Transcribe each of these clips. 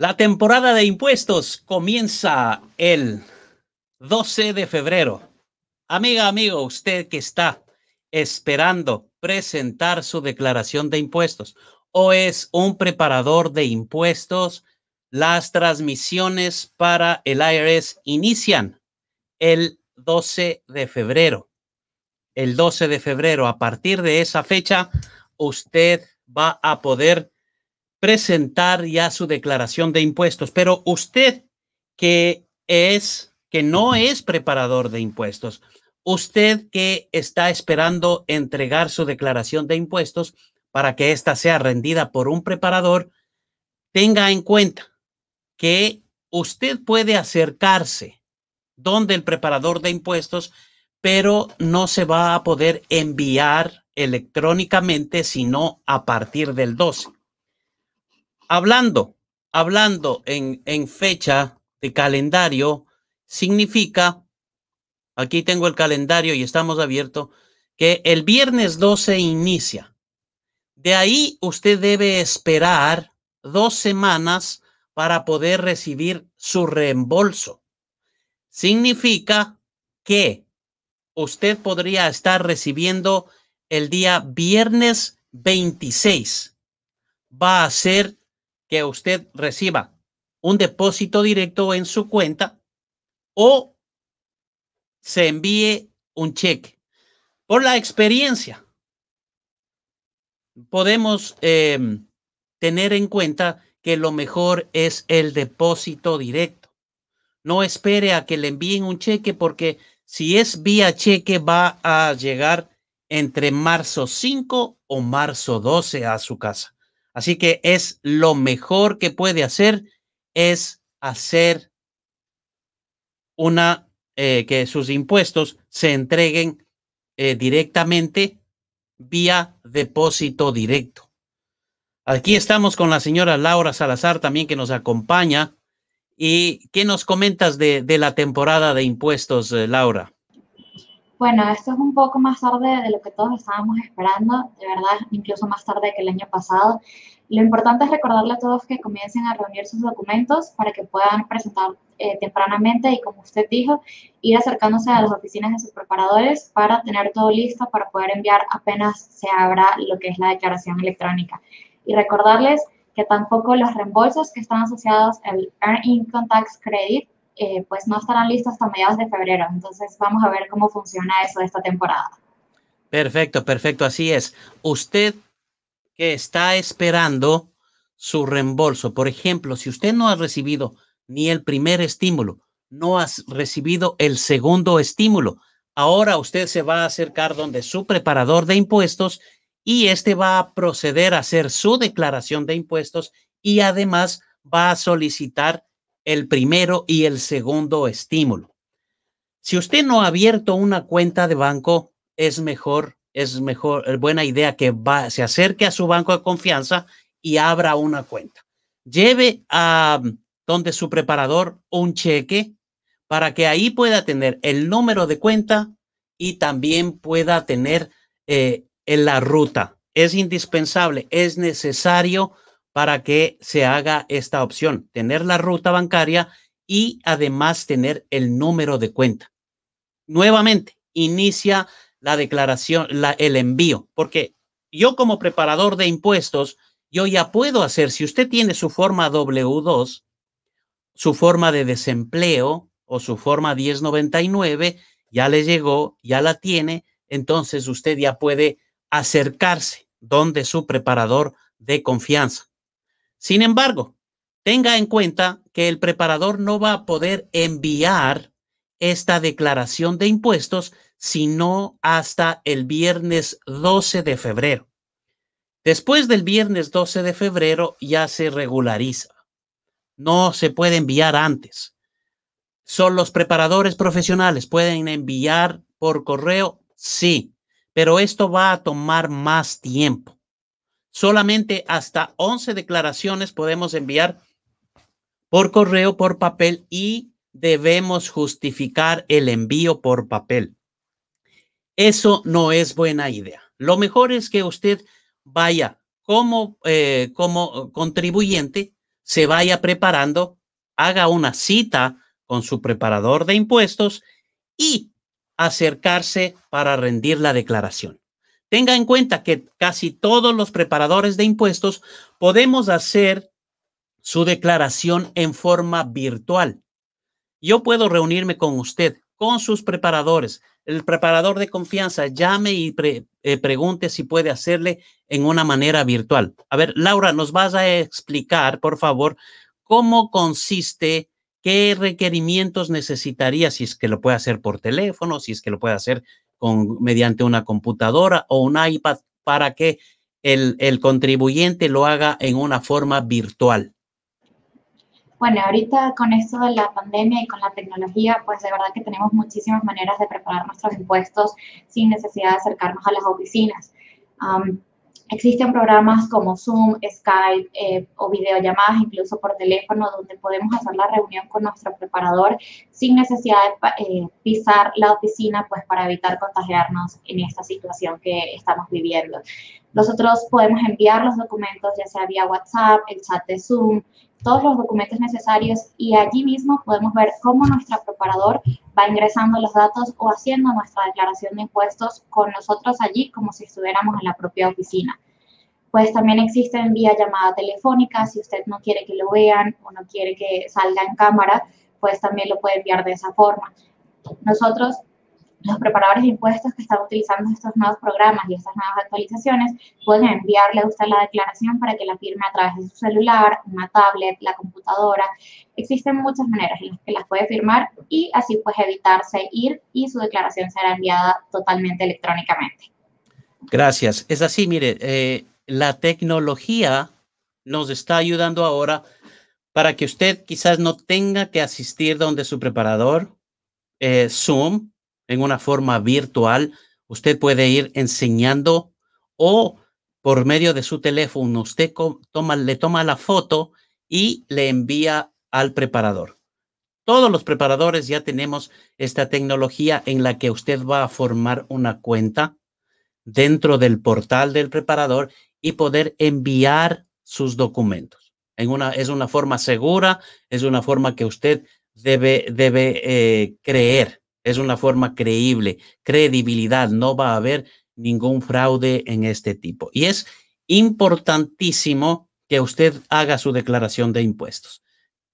La temporada de impuestos comienza el 12 de febrero. Amiga, amigo, usted que está esperando presentar su declaración de impuestos o es un preparador de impuestos, las transmisiones para el IRS inician el 12 de febrero. El 12 de febrero, a partir de esa fecha, usted va a poder presentar ya su declaración de impuestos, pero usted que es, que no es preparador de impuestos, usted que está esperando entregar su declaración de impuestos para que ésta sea rendida por un preparador, tenga en cuenta que usted puede acercarse donde el preparador de impuestos, pero no se va a poder enviar electrónicamente, sino a partir del 12 hablando, hablando en, en fecha de calendario, significa, aquí tengo el calendario y estamos abiertos, que el viernes 12 inicia. De ahí usted debe esperar dos semanas para poder recibir su reembolso. Significa que usted podría estar recibiendo el día viernes 26. Va a ser que usted reciba un depósito directo en su cuenta o se envíe un cheque. Por la experiencia, podemos em, tener en cuenta que lo mejor es el depósito directo. No espere a que le envíen un cheque porque si es vía cheque va a llegar entre marzo 5 o marzo 12 a su casa. Así que es lo mejor que puede hacer, es hacer una, eh, que sus impuestos se entreguen eh, directamente vía depósito directo. Aquí estamos con la señora Laura Salazar también que nos acompaña. ¿Y qué nos comentas de, la temporada de impuestos, eh, Laura? Bueno, esto es un poco más tarde de lo que todos estábamos esperando, de verdad, incluso más tarde que el año pasado. Lo importante es recordarle a todos que comiencen a reunir sus documentos para que puedan presentar eh, tempranamente y, como usted dijo, ir acercándose a las oficinas de sus preparadores para tener todo listo para poder enviar apenas se abra lo que es la declaración electrónica. Y recordarles que tampoco los reembolsos que están asociados al Earn Income Tax Credit eh, pues no estarán listos hasta mediados de febrero. Entonces vamos a ver cómo funciona eso esta temporada. Perfecto, perfecto, así es. Usted que está esperando su reembolso, por ejemplo, si usted no ha recibido ni el primer estímulo, no ha recibido el segundo estímulo, ahora usted se va a acercar donde su preparador de impuestos y este va a proceder a hacer su declaración de impuestos y además va a solicitar el primero y el segundo estímulo. Si usted no ha abierto una cuenta de banco, es mejor, es mejor, es eh, buena idea que se acerque a su banco de confianza y abra una cuenta. Lleve a donde su preparador un cheque para que ahí pueda tener el número de cuenta y también pueda tener eh, en la ruta. Es indispensable, es necesario para que se haga esta opción, tener la ruta bancaria y además tener el número de cuenta. Nuevamente, inicia la declaración, el envío, porque yo como preparador de impuestos, yo ya puedo hacer, si usted tiene su forma W2, su forma de desempleo o su forma 1099, ya le llegó, ya la tiene, entonces usted ya puede acercarse donde su preparador de confianza. Sin embargo, tenga en cuenta que el preparador no va a poder enviar esta declaración de impuestos sino hasta el viernes 12 de febrero. Después del viernes 12 de febrero ya se regulariza. No se puede enviar antes. ¿Son los preparadores profesionales? ¿Pueden enviar por correo? Sí, pero esto va a tomar más tiempo. Solamente hasta 11 declaraciones podemos enviar por correo, por papel y debemos justificar el envío por papel. Eso no es buena idea. Lo mejor es que usted vaya como, eh, como contribuyente, se vaya preparando, haga una cita con su preparador de impuestos y acercarse para rendir la declaración. Tenga en cuenta que casi todos los preparadores de impuestos podemos hacer su declaración en forma virtual. Yo puedo reunirme con usted, con sus preparadores. El preparador de confianza llame y eh, pregunte si puede hacerle en una manera virtual. A ver, Laura, nos vas a explicar, por favor, cómo consiste, qué requerimientos necesitaría si es que lo puede hacer por teléfono, si es que lo puede hacer con, mediante una computadora o un iPad para que el, contribuyente lo haga en una forma virtual. Bueno, ahorita con esto de la pandemia y con la tecnología, pues de verdad que tenemos muchísimas maneras de preparar nuestros impuestos sin necesidad de acercarnos a las oficinas. Existen programas como Zoom, Skype eh, o videollamadas, incluso por teléfono, donde podemos hacer la reunión con nuestro preparador sin necesidad de eh, pisar la oficina, pues para evitar contagiarnos en esta situación que estamos viviendo. Nosotros podemos enviar los documentos ya sea vía WhatsApp, el chat de Zoom, todos los documentos necesarios y allí mismo podemos ver cómo nuestro preparador va ingresando los datos o haciendo nuestra declaración de impuestos con nosotros allí como si estuviéramos en la propia oficina. Pues también existen vía llamada telefónica, si usted no quiere que lo vean o no quiere que salga en cámara, pues también lo puede enviar de esa forma. Nosotros los preparadores de impuestos que están utilizando estos nuevos programas y estas nuevas actualizaciones pueden enviarle a usted la declaración para que la firme a través de su celular, una tablet, la computadora. Existen muchas maneras en las que las puede firmar y así pues evitarse ir y su declaración será enviada totalmente electrónicamente. Gracias. Es así, mire, eh, la tecnología nos está ayudando ahora para que usted quizás no tenga que asistir donde su preparador, eh, Zoom, en una forma virtual. Usted puede ir enseñando o por medio de su teléfono, usted toma, le toma la foto y le envía al preparador. Todos los preparadores ya tenemos esta tecnología en la que usted va a formar una cuenta dentro del portal del preparador y poder enviar sus documentos. En una, es una forma segura, es una forma que usted debe, debe eh, creer es una forma creíble, credibilidad, no va a haber ningún fraude en este tipo. Y es importantísimo que usted haga su declaración de impuestos.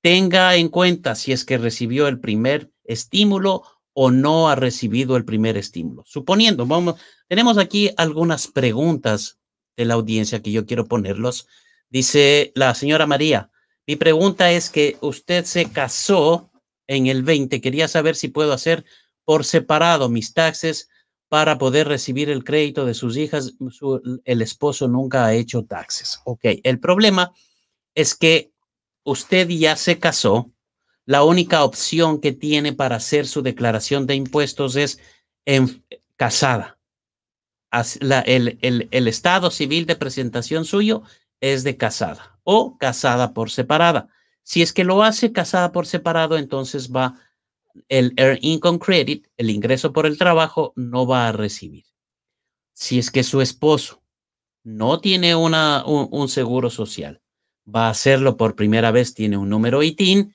Tenga en cuenta si es que recibió el primer estímulo o no ha recibido el primer estímulo. Suponiendo, vamos, tenemos aquí algunas preguntas de la audiencia que yo quiero ponerlos. Dice la señora María, mi pregunta es que usted se casó en el 20, quería saber si puedo hacer por separado mis taxes para poder recibir el crédito de sus hijas. el esposo nunca ha hecho taxes. Ok, el problema es que usted ya se casó. La única opción que tiene para hacer su declaración de impuestos es en, casada. La, el, el, el estado civil de presentación suyo es de casada o casada por separada. Si es que lo hace casada por separado, entonces va el Earn Income Credit, el ingreso por el trabajo, no va a recibir. Si es que su esposo no tiene una, un, seguro social, va a hacerlo por primera vez, tiene un número ITIN.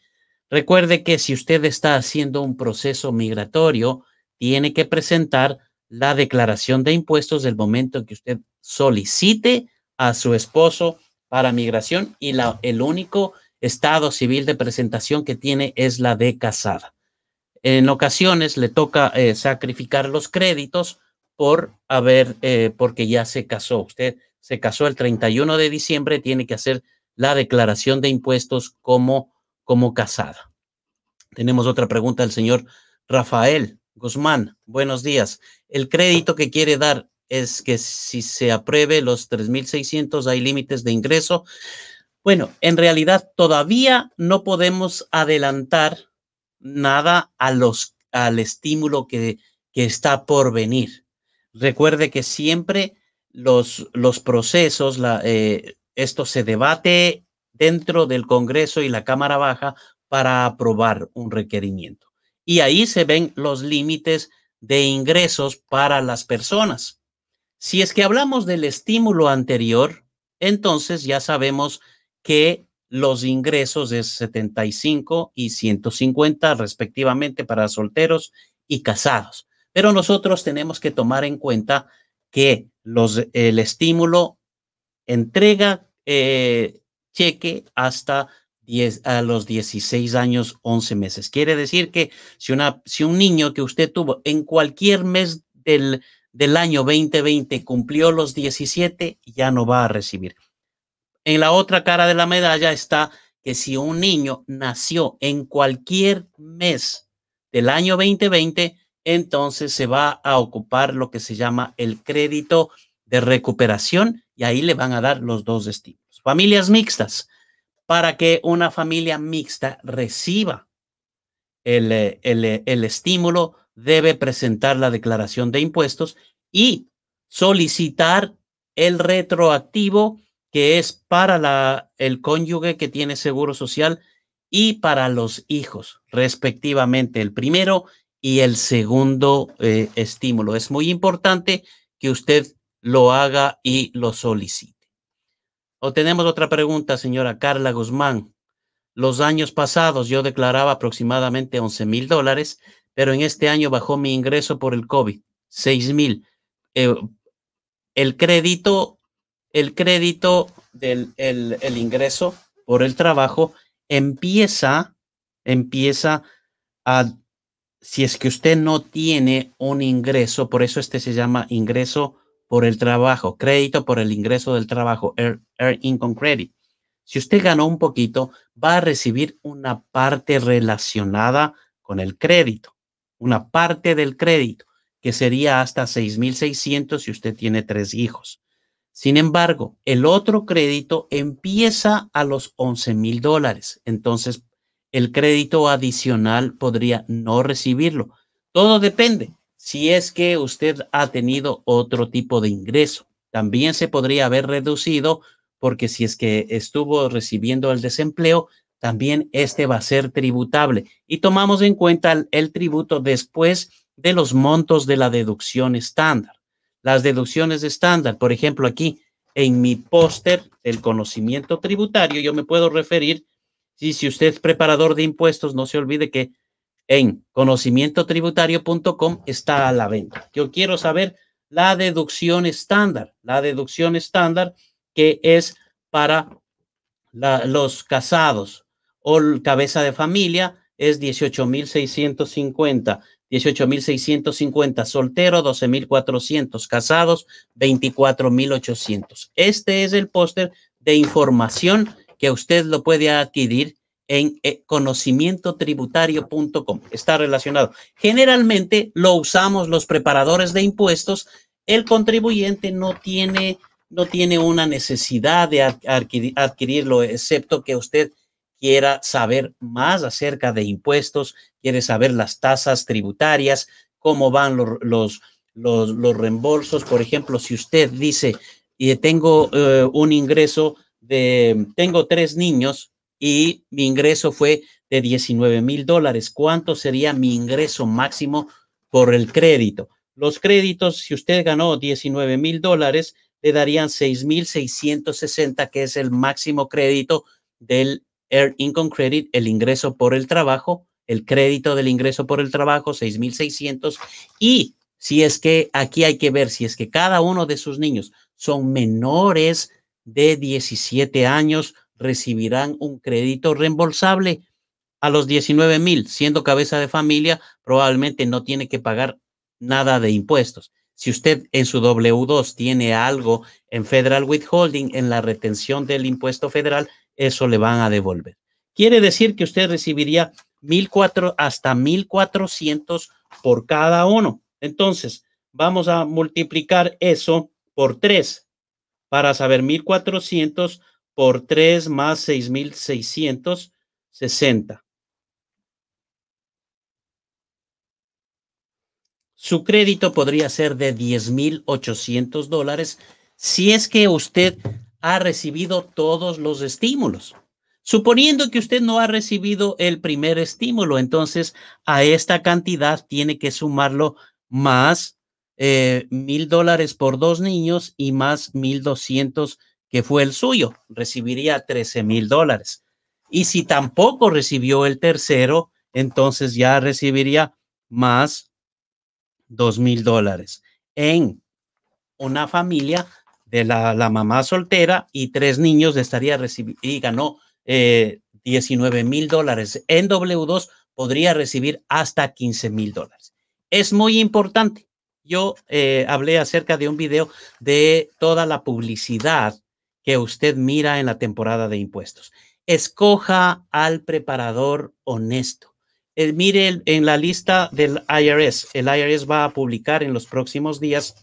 Recuerde que si usted está haciendo un proceso migratorio, tiene que presentar la declaración de impuestos del momento que usted solicite a su esposo para migración y la, el único estado civil de presentación que tiene es la de casada. En ocasiones le toca eh, sacrificar los créditos por haber, eh, porque ya se casó. Usted se casó el 31 de diciembre, tiene que hacer la declaración de impuestos como, como casada. Tenemos otra pregunta del señor Rafael Guzmán. Buenos días. El crédito que quiere dar es que si se apruebe los 3.600 hay límites de ingreso. Bueno, en realidad todavía no podemos adelantar nada a los, al estímulo que, que está por venir. Recuerde que siempre los, los procesos, la, eh, esto se debate dentro del Congreso y la Cámara Baja para aprobar un requerimiento. Y ahí se ven los límites de ingresos para las personas. Si es que hablamos del estímulo anterior, entonces ya sabemos que los ingresos es 75 y 150 respectivamente para solteros y casados. Pero nosotros tenemos que tomar en cuenta que el estímulo entrega eh, cheque hasta a los 16 años 11 meses. Quiere decir que si, si un niño que usted tuvo en cualquier mes del, del año 2020 cumplió los 17, ya no va a recibir. En la otra cara de la medalla está que si un niño nació en cualquier mes del año 2020, entonces se va a ocupar lo que se llama el crédito de recuperación y ahí le van a dar los dos estímulos. Familias mixtas, para que una familia mixta reciba el, eh, el, eh, el estímulo, debe presentar la declaración de impuestos y solicitar el retroactivo que es para la, el cónyuge que tiene seguro social y para los hijos, respectivamente, el primero y el segundo eh, estímulo. Es muy importante que usted lo haga y lo solicite. O tenemos otra pregunta, señora Carla Guzmán. Los años pasados yo declaraba aproximadamente 11 mil dólares, pero en este año bajó mi ingreso por el COVID, 6 mil. Eh, el crédito el crédito del el, ingreso por el trabajo empieza, empieza a, si es que usted no tiene un ingreso, por eso este se llama ingreso por el trabajo, crédito por el ingreso del trabajo, Income Credit. Si usted ganó un poquito, va a recibir una parte relacionada con el crédito, una parte del crédito, que sería hasta 6.600 si usted tiene tres hijos. Sin embargo, el otro crédito empieza a los 11 mil dólares. Entonces, el crédito adicional podría no recibirlo. Todo depende si es que usted ha tenido otro tipo de ingreso. También se podría haber reducido porque si es que estuvo recibiendo el desempleo, también este va a ser tributable. Y tomamos en cuenta el, el tributo después de los montos de la deducción estándar las deducciones estándar. Por ejemplo, aquí en mi póster del conocimiento tributario, yo me puedo referir, si, si usted es preparador de impuestos, no se olvide que en conocimientotributario.com está a la venta. Yo quiero saber la deducción estándar, la deducción estándar que es para los casados o cabeza de familia es 18.650. 18.650, mil 12.400, casados 24.800. Este es el póster de información que usted lo puede adquirir en eh, conocimientotributario.com. Está relacionado. Generalmente lo usamos los preparadores de impuestos. El contribuyente no tiene, no tiene una necesidad de adquirirlo, excepto que usted quiera saber más acerca de impuestos, quiere saber las tasas tributarias, cómo van los, los, los, reembolsos. Por ejemplo, si usted dice, y tengo eh, un ingreso de, tengo tres niños y mi ingreso fue de 19 mil dólares, ¿cuánto sería mi ingreso máximo por el crédito? Los créditos, si usted ganó 19 mil dólares, le darían 6.660, que es el máximo crédito del Earn Income Credit, el ingreso por el trabajo, el crédito del ingreso por el trabajo, 6.600. Y si es que aquí hay que ver, si es que cada uno de sus niños son menores de 17 años, recibirán un crédito reembolsable a los $19,000. siendo cabeza de familia, probablemente no tiene que pagar nada de impuestos. Si usted en su W2 tiene algo en Federal Withholding, en la retención del impuesto federal, eso le van a devolver. Quiere decir que usted recibiría 1.400 hasta 1.400 por cada uno. Entonces, vamos a multiplicar eso por 3 para saber 1.400 por 3 más 6.660. Su crédito podría ser de 10.800 dólares si es que usted ha recibido todos los estímulos. Suponiendo que usted no ha recibido el primer estímulo, entonces a esta cantidad tiene que sumarlo más eh, mil dólares por dos niños y más mil doscientos que fue el suyo, recibiría trece mil dólares. Y si tampoco recibió el tercero, entonces ya recibiría más dos mil dólares. En una familia de la, la mamá soltera y tres niños estaría recibiendo y ganó 19 eh, mil dólares. En W2 podría recibir hasta 15 mil dólares. Es muy importante. Yo eh, hablé acerca de un video de toda la publicidad que usted mira en la temporada de impuestos. Escoja al preparador honesto. Eh, mire en la lista del IRS. El IRS va a publicar en los próximos días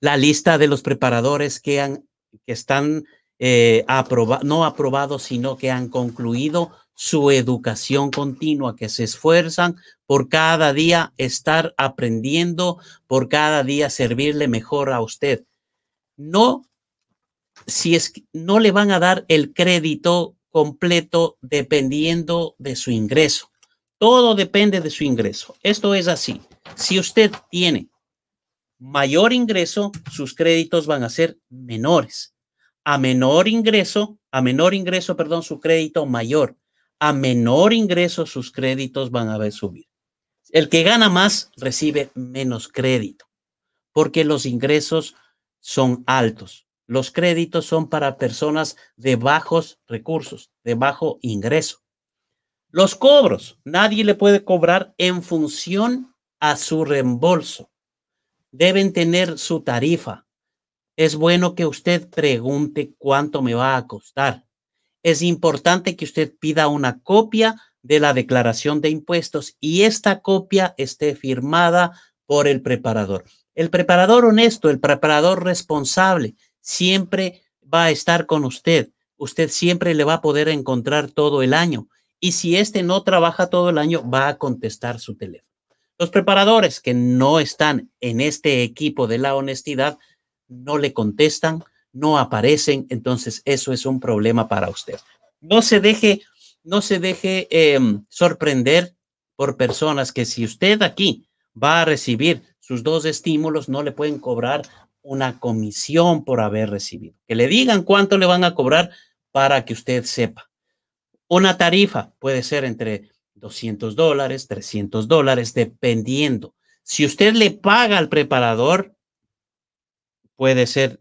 la lista de los preparadores que, han, que están eh, no aprobados, sino que han concluido su educación continua, que se esfuerzan por cada día estar aprendiendo, por cada día servirle mejor a usted. No, si es no le van a dar el crédito completo dependiendo de su ingreso. Todo depende de su ingreso. Esto es así. Si usted tiene mayor ingreso, sus créditos van a ser menores. A menor ingreso, a menor ingreso, perdón, su crédito mayor. A menor ingreso, sus créditos van a ver subir. El que gana más recibe menos crédito, porque los ingresos son altos. Los créditos son para personas de bajos recursos, de bajo ingreso. Los cobros, nadie le puede cobrar en función a su reembolso deben tener su tarifa. Es bueno que usted pregunte cuánto me va a costar. Es importante que usted pida una copia de la declaración de impuestos y esta copia esté firmada por el preparador. El preparador honesto, el preparador responsable, siempre va a estar con usted. Usted siempre le va a poder encontrar todo el año. Y si este no trabaja todo el año, va a contestar su teléfono. Los preparadores que no están en este equipo de la honestidad no le contestan, no aparecen, entonces eso es un problema para usted. No se deje, no se deje em, sorprender por personas que si usted aquí va a recibir sus dos estímulos, no le pueden cobrar una comisión por haber recibido. Que le digan cuánto le van a cobrar para que usted sepa. Una tarifa puede ser entre 200 dólares, 300 dólares, dependiendo. Si usted le paga al preparador, puede ser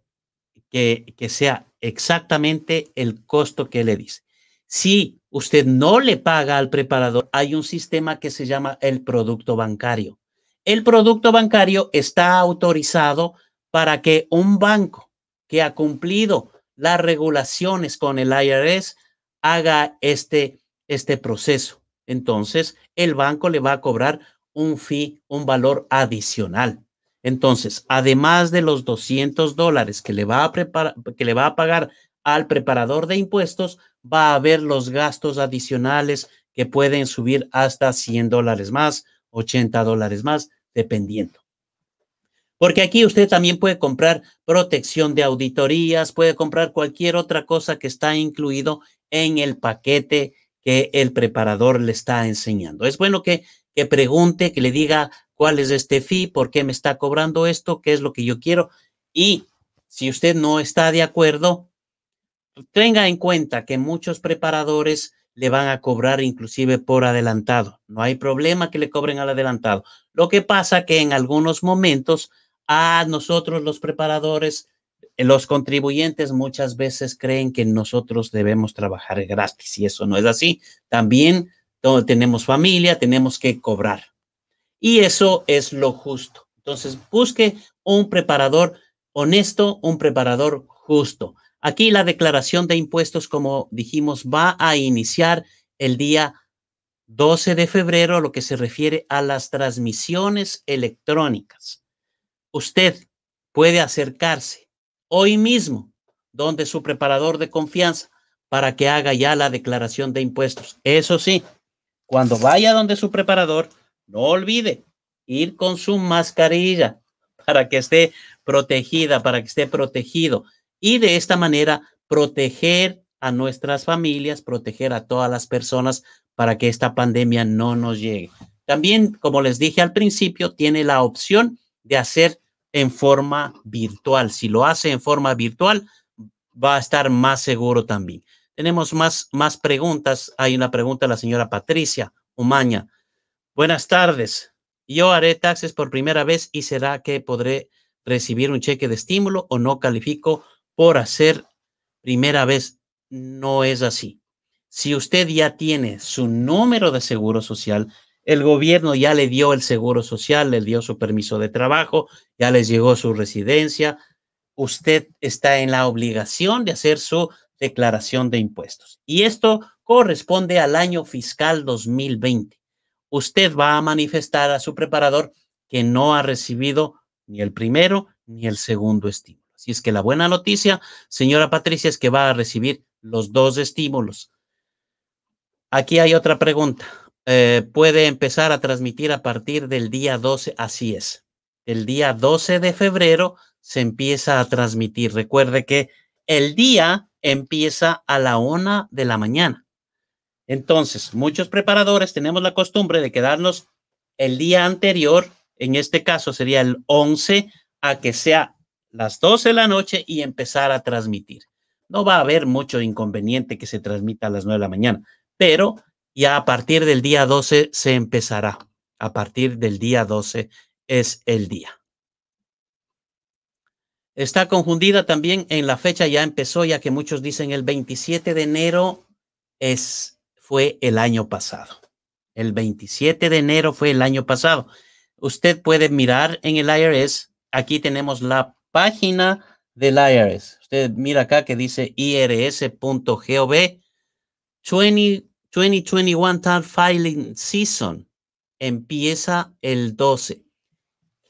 que, que sea exactamente el costo que le dice. Si usted no le paga al preparador, hay un sistema que se llama el producto bancario. El producto bancario está autorizado para que un banco que ha cumplido las regulaciones con el IRS haga este, este proceso entonces el banco le va a cobrar un fee, un valor adicional. Entonces, además de los 200 dólares que le va a, pagar al preparador de impuestos, va a haber los gastos adicionales que pueden subir hasta 100 dólares más, 80 dólares más, dependiendo. Porque aquí usted también puede comprar protección de auditorías, puede comprar cualquier otra cosa que está incluido en el paquete que el preparador le está enseñando. Es bueno que, que pregunte, que le diga cuál es este fee, por qué me está cobrando esto, qué es lo que yo quiero. Y si usted no está de acuerdo, tenga en cuenta que muchos preparadores le van a cobrar inclusive por adelantado. No hay problema que le cobren al adelantado. Lo que pasa que en algunos momentos a nosotros los preparadores los contribuyentes muchas veces creen que nosotros debemos trabajar gratis y eso no es así. También tenemos familia, tenemos que cobrar. Y eso es lo justo. Entonces, busque un preparador honesto, un preparador justo. Aquí la declaración de impuestos, como dijimos, va a iniciar el día 12 de febrero, lo que se refiere a las transmisiones electrónicas. Usted puede acercarse hoy mismo, donde su preparador de confianza para que haga ya la declaración de impuestos. Eso sí, cuando vaya donde su preparador, no olvide ir con su mascarilla para que esté protegida, para que esté protegido y de esta manera proteger a nuestras familias, proteger a todas las personas para que esta pandemia no nos llegue. También, como les dije al principio, tiene la opción de hacer en forma virtual. Si lo hace en forma virtual, va a estar más seguro también. Tenemos más, más preguntas. Hay una pregunta de la señora Patricia Umaña. Buenas tardes. Yo haré taxes por primera vez y será que podré recibir un cheque de estímulo o no califico por hacer primera vez. No es así. Si usted ya tiene su número de seguro social, el gobierno ya le dio el seguro social, le dio su permiso de trabajo, ya les llegó su residencia. Usted está en la obligación de hacer su declaración de impuestos. Y esto corresponde al año fiscal 2020. Usted va a manifestar a su preparador que no ha recibido ni el primero ni el segundo estímulo. Así es que la buena noticia, señora Patricia, es que va a recibir los dos estímulos. Aquí hay otra pregunta. Eh, puede empezar a transmitir a partir del día 12, así es. El día 12 de febrero se empieza a transmitir. Recuerde que el día empieza a la una de la mañana. Entonces, muchos preparadores tenemos la costumbre de quedarnos el día anterior, en este caso sería el 11, a que sea las 12 de la noche y empezar a transmitir. No va a haber mucho inconveniente que se transmita a las 9 de la mañana, pero y a partir del día 12 se empezará. A partir del día 12 es el día. Está confundida también en la fecha, ya empezó, ya que muchos dicen el 27 de enero es, fue el año pasado. El 27 de enero fue el año pasado. Usted puede mirar en el IRS, aquí tenemos la página del IRS. Usted mira acá que dice irs.gov 20 2021 Tax Filing Season empieza el 12.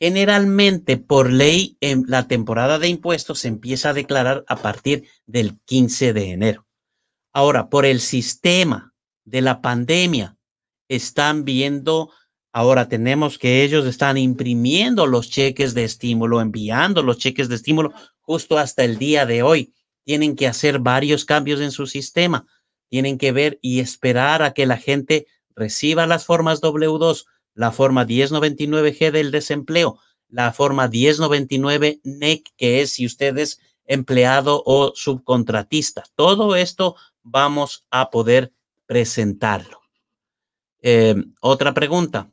Generalmente, por ley, en la temporada de impuestos se empieza a declarar a partir del 15 de enero. Ahora, por el sistema de la pandemia, están viendo, ahora tenemos que ellos están imprimiendo los cheques de estímulo, enviando los cheques de estímulo justo hasta el día de hoy. Tienen que hacer varios cambios en su sistema tienen que ver y esperar a que la gente reciba las formas W2, la forma 1099G del desempleo, la forma 1099 NEC, e que es si usted es empleado o subcontratista. Todo esto vamos a poder presentarlo. Em, otra pregunta.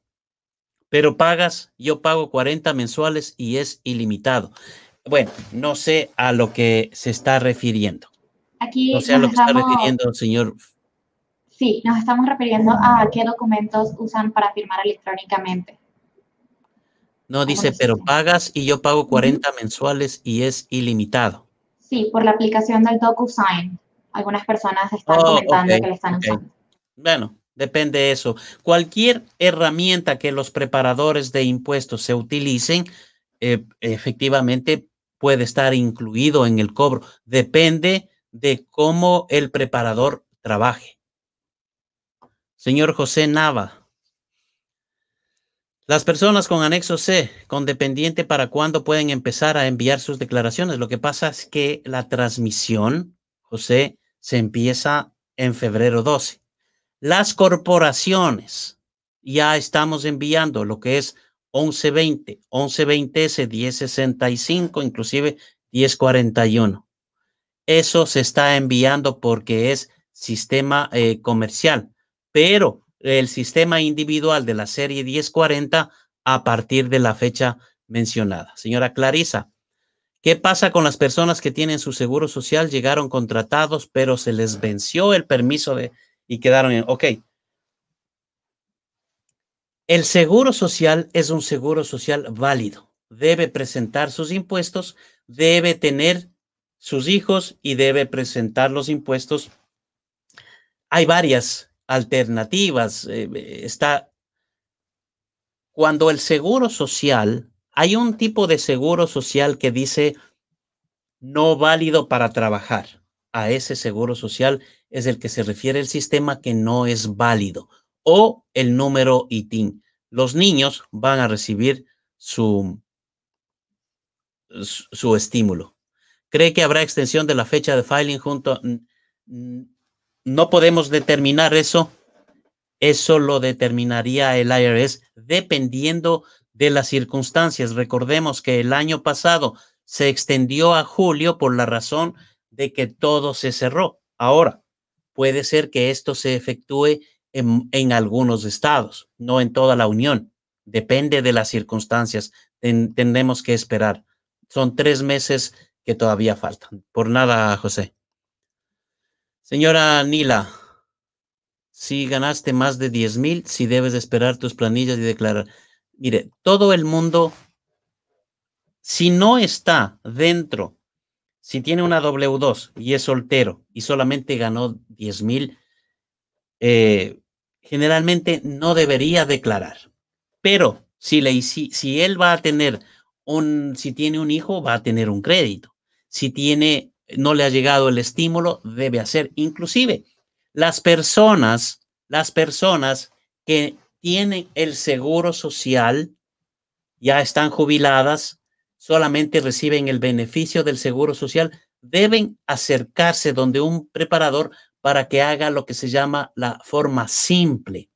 Pero pagas, yo pago 40 mensuales y es ilimitado. Bueno, no sé a lo que se está refiriendo o sea, lo que está refiriendo, señor. Sí, nos estamos refiriendo a qué documentos usan para firmar electrónicamente. No, dice, pero pagas y yo pago 40 mensuales y es ilimitado. Sí, por la aplicación del DocuSign. Algunas personas están oh, comentando que le están usando. Bueno, depende de eso. Cualquier herramienta que los preparadores de impuestos se utilicen, eh, efectivamente puede estar incluido en el cobro. Depende de cómo el preparador trabaje. Señor José Nava, las personas con anexo C, con dependiente para cuándo pueden empezar a enviar sus declaraciones. Lo que pasa es que la transmisión, José, se empieza en febrero 12. Las corporaciones, ya estamos enviando lo que es 1120, 1120S, 1065, inclusive 1041 eso se está enviando porque es sistema eh, comercial, pero el sistema individual de la serie 1040 a partir de la fecha mencionada. Señora Clarisa, ¿qué pasa con las personas que tienen su seguro social? Llegaron contratados, pero se les venció el permiso de, y quedaron en, ok. El seguro social es un seguro social válido. Debe presentar sus impuestos, debe tener sus hijos y debe presentar los impuestos. Hay varias alternativas. Eh, eh, está cuando el seguro social, hay un tipo de seguro social que dice no válido para trabajar. A ese seguro social es el que se refiere el sistema que no es válido o el número ITIN. Los niños van a recibir su, su estímulo. ¿Cree que habrá extensión de la fecha de filing junto? No podemos determinar eso. Eso lo determinaría el IRS dependiendo de las circunstancias. Recordemos que el año pasado se extendió a julio por la razón de que todo se cerró. Ahora, puede ser que esto se efectúe en, algunos estados, no en toda la Unión. Depende de las circunstancias. Tenemos que esperar. Son tres meses que todavía faltan. Por nada, José. Señora Nila, si ganaste más de 10 mil, si debes esperar tus planillas y declarar. Mire, todo el mundo, si no está dentro, si tiene una W2 y es soltero y solamente ganó 10 mil, eh, generalmente no debería declarar. Pero si, le, si él va a tener un, si tiene un hijo, va a tener un crédito si tiene, no le ha llegado el estímulo, debe hacer. Inclusive, las personas, las personas que tienen el seguro social, ya están jubiladas, solamente reciben el beneficio del seguro social, deben acercarse donde un preparador para que haga lo que se llama la forma simple.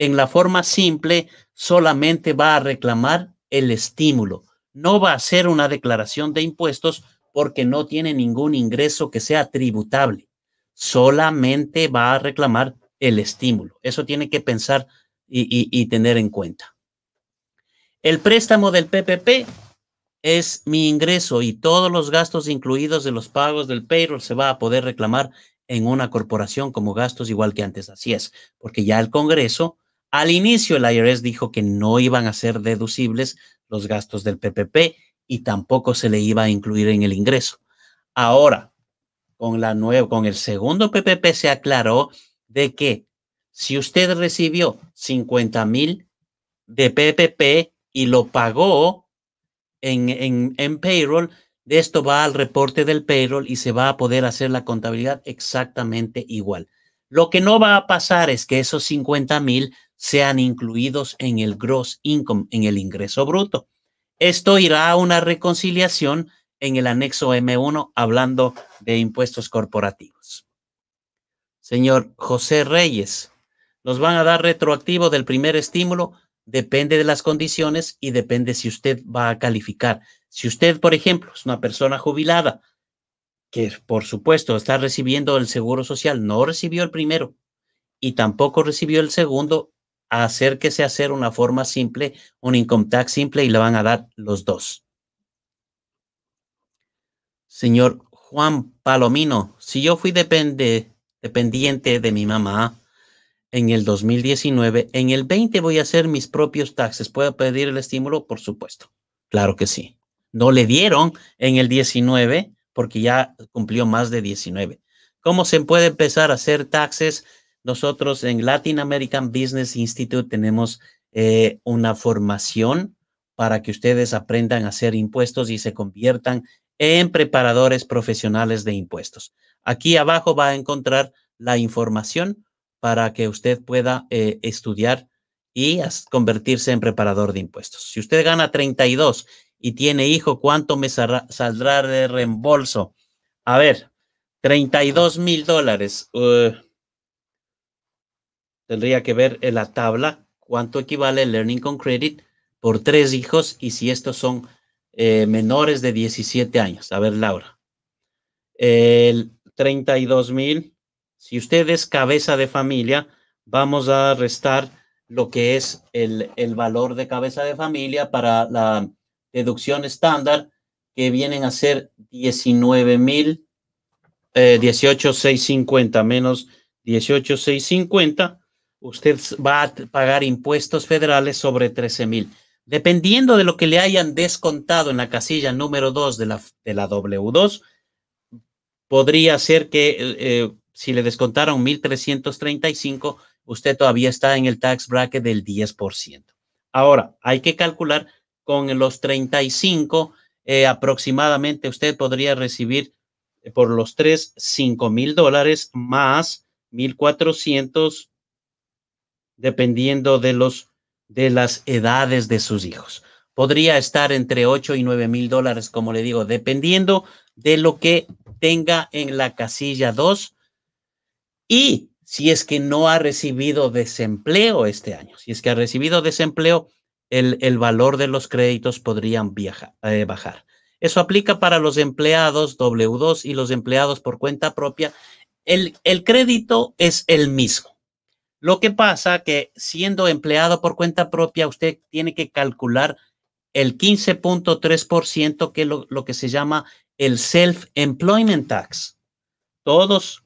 En la forma simple solamente va a reclamar el estímulo. No va a hacer una declaración de impuestos porque no tiene ningún ingreso que sea tributable. Solamente va a reclamar el estímulo. Eso tiene que pensar y, tener en cuenta. El préstamo del PPP es mi ingreso y todos los gastos incluidos de los pagos del payroll se va a poder reclamar en una corporación como gastos igual que antes. Así es, porque ya el Congreso, al inicio el IRS dijo que no iban a ser deducibles los gastos del PPP y tampoco se le iba a incluir en el ingreso. Ahora, con, la nueva, con el segundo PPP se aclaró de que si usted recibió 50 mil de PPP y lo pagó en, en, en payroll, de esto va al reporte del payroll y se va a poder hacer la contabilidad exactamente igual. Lo que no va a pasar es que esos 50 mil sean incluidos en el gross income, en el ingreso bruto. Esto irá a una reconciliación en el anexo M1 hablando de impuestos corporativos. Señor José Reyes, nos van a dar retroactivo del primer estímulo, depende de las condiciones y depende si usted va a calificar. Si usted, por ejemplo, es una persona jubilada, que por supuesto está recibiendo el seguro social, no recibió el primero y tampoco recibió el segundo que a hacer una forma simple, un income tax simple y le van a dar los dos. Señor Juan Palomino, si yo fui dependiente de mi mamá en el 2019, en el 20 voy a hacer mis propios taxes. ¿Puedo pedir el estímulo? Por supuesto. Claro que sí. No le dieron en el 19 porque ya cumplió más de 19. ¿Cómo se puede empezar a hacer taxes nosotros en Latin American Business Institute tenemos eh, una formación para que ustedes aprendan a hacer impuestos y se conviertan en preparadores profesionales de impuestos. Aquí abajo va a encontrar la información para que usted pueda eh, estudiar y convertirse en preparador de impuestos. Si usted gana 32 y tiene hijo, ¿cuánto me saldrá de reembolso? A ver, 32 mil dólares. Uh, Tendría que ver en la tabla cuánto equivale el Learning con Credit por tres hijos y si estos son eh, menores de 17 años. A ver, Laura. El 32 mil. Si usted es cabeza de familia, vamos a restar lo que es el, valor de cabeza de familia para la deducción estándar, que vienen a ser 19 mil, 18,650 eh, menos 18,650 usted va a pagar impuestos federales sobre 13 mil. Dependiendo de lo que le hayan descontado en la casilla número 2 de la, de la W2, podría ser que eh, eh, si le descontaron 1.335, usted todavía está en el tax bracket del 10%. Ahora, hay que calcular con los 35, eh, aproximadamente usted podría recibir por los tres, mil dólares más 1.400 dependiendo de, los, de las edades de sus hijos. Podría estar entre 8 y 9 mil dólares, como le digo, dependiendo de lo que tenga en la casilla 2 y si es que no ha recibido desempleo este año. Si es que ha recibido desempleo, el, el valor de los créditos podrían eh, bajar. Eso aplica para los empleados W2 y los empleados por cuenta propia. El, el crédito es el mismo. Lo que pasa que siendo empleado por cuenta propia, usted tiene que calcular el 15.3% que es lo, que se llama el self-employment tax. Todos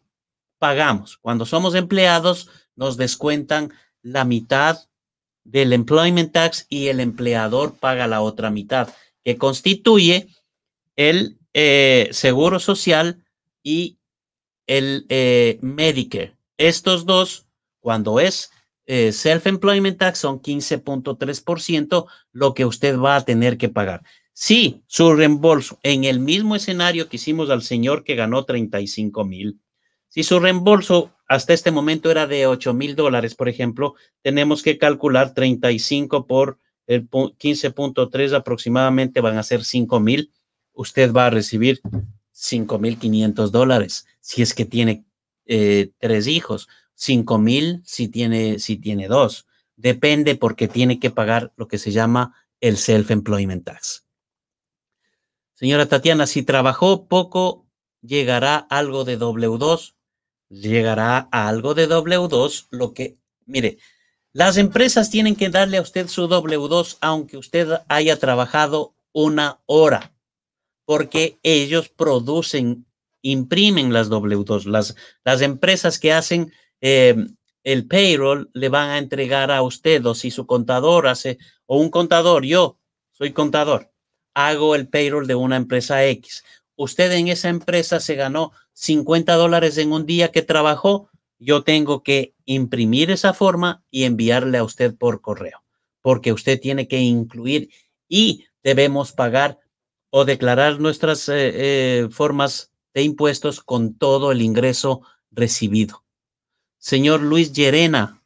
pagamos. Cuando somos empleados, nos descuentan la mitad del employment tax y el empleador paga la otra mitad, que constituye el eh, seguro social y el eh, Medicare. Estos dos cuando es eh, self-employment tax son 15.3% lo que usted va a tener que pagar. Si su reembolso en el mismo escenario que hicimos al señor que ganó 35 mil, si su reembolso hasta este momento era de 8 mil dólares, por ejemplo, tenemos que calcular 35 por el 15.3 aproximadamente van a ser 5 mil. Usted va a recibir 5 mil dólares si es que tiene eh, tres hijos 5.000 si tiene, si tiene dos. Depende porque tiene que pagar lo que se llama el Self-Employment Tax. Señora Tatiana, si trabajó poco, llegará algo de W2. Llegará algo de W2, lo que, mire, las empresas tienen que darle a usted su W2 aunque usted haya trabajado una hora, porque ellos producen, imprimen las W2. Las, las empresas que hacen Em, el payroll le van a entregar a usted o si su contador hace, o un contador, yo soy contador, hago el payroll de una empresa X. Usted en esa empresa se ganó 50 dólares en un día que trabajó, yo tengo que imprimir esa forma y enviarle a usted por correo, porque usted tiene que incluir y debemos pagar o declarar nuestras eh, eh, formas de impuestos con todo el ingreso recibido. Señor Luis Llerena,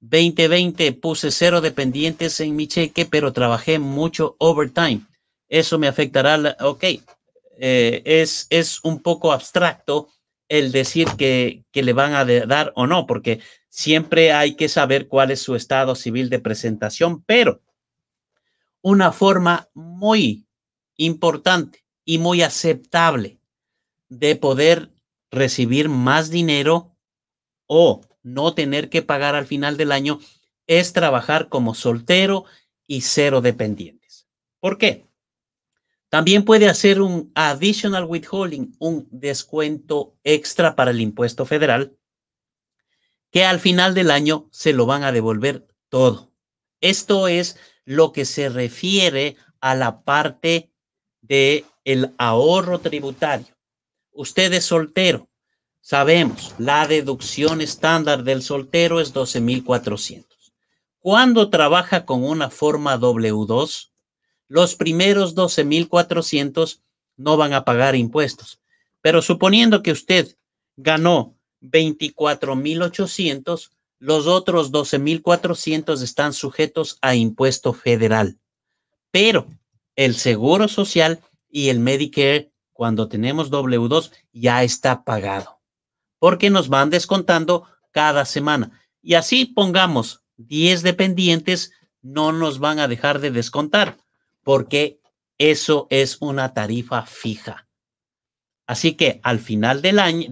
2020 puse cero dependientes en mi cheque, pero trabajé mucho overtime. Eso me afectará. ok, eh, es, es un poco abstracto el decir que, que, le van a dar o no, porque siempre hay que saber cuál es su estado civil de presentación, pero una forma muy importante y muy aceptable de poder recibir más dinero o no tener que pagar al final del año es trabajar como soltero y cero dependientes. ¿Por qué? También puede hacer un additional withholding, un descuento extra para el impuesto federal, que al final del año se lo van a devolver todo. Esto es lo que se refiere a la parte de el ahorro tributario. Usted es soltero, Sabemos, la deducción estándar del soltero es 12.400. Cuando trabaja con una forma W2, los primeros 12.400 no van a pagar impuestos. Pero suponiendo que usted ganó 24.800, los otros 12.400 están sujetos a impuesto federal. Pero el Seguro Social y el Medicare, cuando tenemos W2, ya está pagado porque nos van descontando cada semana. Y así pongamos 10 dependientes, no nos van a dejar de descontar, porque eso es una tarifa fija. Así que al final del año,